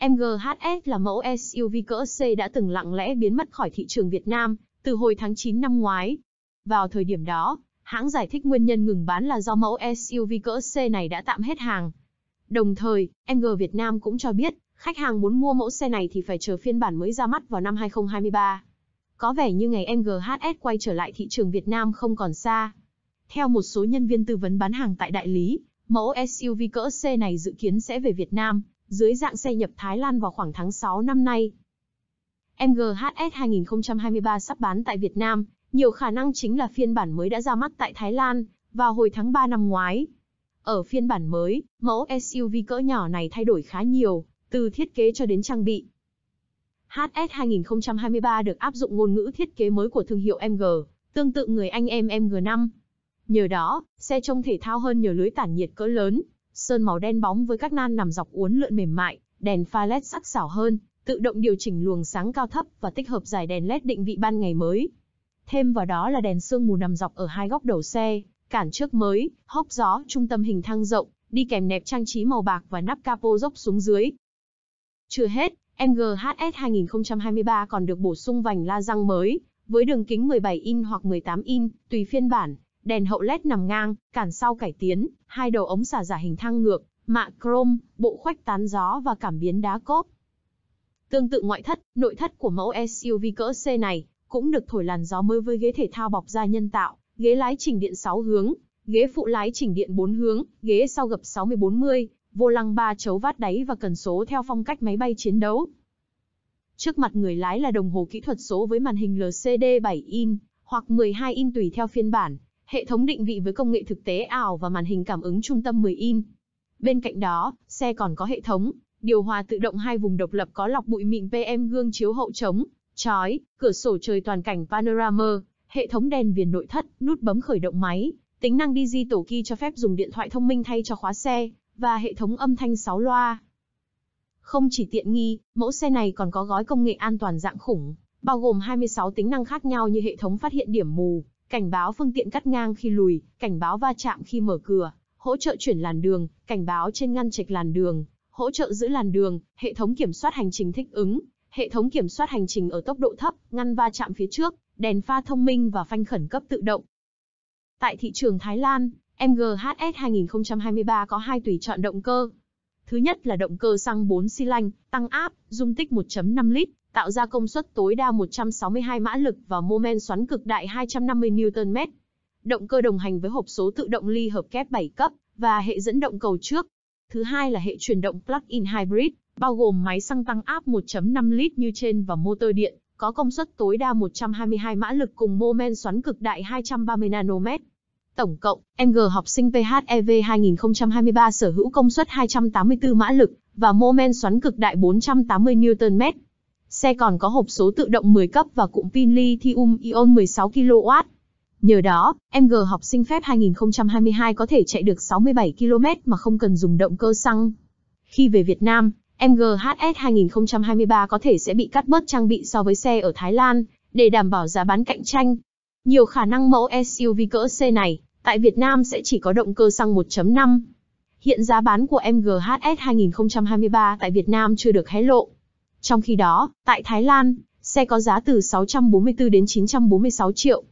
MGHS là mẫu SUV cỡ C đã từng lặng lẽ biến mất khỏi thị trường Việt Nam từ hồi tháng 9 năm ngoái. Vào thời điểm đó, hãng giải thích nguyên nhân ngừng bán là do mẫu SUV cỡ C này đã tạm hết hàng. Đồng thời, MG Việt Nam cũng cho biết, khách hàng muốn mua mẫu xe này thì phải chờ phiên bản mới ra mắt vào năm 2023. Có vẻ như ngày MGHS quay trở lại thị trường Việt Nam không còn xa. Theo một số nhân viên tư vấn bán hàng tại đại lý, mẫu SUV cỡ C này dự kiến sẽ về Việt Nam dưới dạng xe nhập Thái Lan vào khoảng tháng 6 năm nay. MGHS 2023 sắp bán tại Việt Nam, nhiều khả năng chính là phiên bản mới đã ra mắt tại Thái Lan vào hồi tháng 3 năm ngoái. Ở phiên bản mới, mẫu SUV cỡ nhỏ này thay đổi khá nhiều, từ thiết kế cho đến trang bị. HS 2023 được áp dụng ngôn ngữ thiết kế mới của thương hiệu MG, tương tự người anh em MG5. Nhờ đó, xe trông thể thao hơn nhờ lưới tản nhiệt cỡ lớn, sơn màu đen bóng với các nan nằm dọc uốn lượn mềm mại, đèn pha led sắc sảo hơn, tự động điều chỉnh luồng sáng cao thấp và tích hợp giải đèn led định vị ban ngày mới. Thêm vào đó là đèn sương mù nằm dọc ở hai góc đầu xe, cản trước mới, hốc gió, trung tâm hình thang rộng, đi kèm nẹp trang trí màu bạc và nắp capo dốc xuống dưới. Chưa hết, MGHS 2023 còn được bổ sung vành la răng mới, với đường kính 17 in hoặc 18 in, tùy phiên bản, đèn hậu led nằm ngang, cản sau cải tiến, hai đầu ống xả giả hình thang ngược, mạ chrome, bộ khoách tán gió và cảm biến đá cốp. Tương tự ngoại thất, nội thất của mẫu SUV cỡ C này cũng được thổi làn gió mới với ghế thể thao bọc da nhân tạo, ghế lái chỉnh điện 6 hướng, ghế phụ lái chỉnh điện 4 hướng, ghế sau gập 60-40, vô lăng 3 chấu vát đáy và cần số theo phong cách máy bay chiến đấu. Trước mặt người lái là đồng hồ kỹ thuật số với màn hình LCD 7 in hoặc 12 in tùy theo phiên bản, hệ thống định vị với công nghệ thực tế ảo và màn hình cảm ứng trung tâm 10 in. Bên cạnh đó, xe còn có hệ thống điều hòa tự động hai vùng độc lập có lọc bụi mịn PM gương chiếu hậu chống, chói, cửa sổ trời toàn cảnh panorama, hệ thống đèn viền nội thất, nút bấm khởi động máy, tính năng digital key cho phép dùng điện thoại thông minh thay cho khóa xe và hệ thống âm thanh 6 loa. Không chỉ tiện nghi, mẫu xe này còn có gói công nghệ an toàn dạng khủng, bao gồm 26 tính năng khác nhau như hệ thống phát hiện điểm mù, cảnh báo phương tiện cắt ngang khi lùi, cảnh báo va chạm khi mở cửa, hỗ trợ chuyển làn đường, cảnh báo trên ngăn trạch làn đường, hỗ trợ giữ làn đường, hệ thống kiểm soát hành trình thích ứng, hệ thống kiểm soát hành trình ở tốc độ thấp, ngăn va chạm phía trước, đèn pha thông minh và phanh khẩn cấp tự động. Tại thị trường Thái Lan, MGHS 2023 có hai tùy chọn động cơ. Thứ nhất là động cơ xăng 4 xi lanh, tăng áp, dung tích 1.5 lít, tạo ra công suất tối đa 162 mã lực và mô men xoắn cực đại 250 Nm. Động cơ đồng hành với hộp số tự động ly hợp kép 7 cấp và hệ dẫn động cầu trước. Thứ hai là hệ chuyển động plug-in hybrid, bao gồm máy xăng tăng áp 1.5 lít như trên và motor điện, có công suất tối đa 122 mã lực cùng mô men xoắn cực đại 230 nanomet. Tổng cộng, ng học sinh PHEV 2023 e sở hữu công suất 284 mã lực và mô men xoắn cực đại 480 Nm. Xe còn có hộp số tự động 10 cấp và cụm pin lithium ion 16 kW. Nhờ đó, MG học sinh phép 2022 có thể chạy được 67 km mà không cần dùng động cơ xăng. Khi về Việt Nam, MG HS 2023 có thể sẽ bị cắt bớt trang bị so với xe ở Thái Lan, để đảm bảo giá bán cạnh tranh. Nhiều khả năng mẫu SUV cỡ C này, tại Việt Nam sẽ chỉ có động cơ xăng 1.5. Hiện giá bán của MG HS 2023 tại Việt Nam chưa được hé lộ. Trong khi đó, tại Thái Lan, xe có giá từ 644 đến 946 triệu,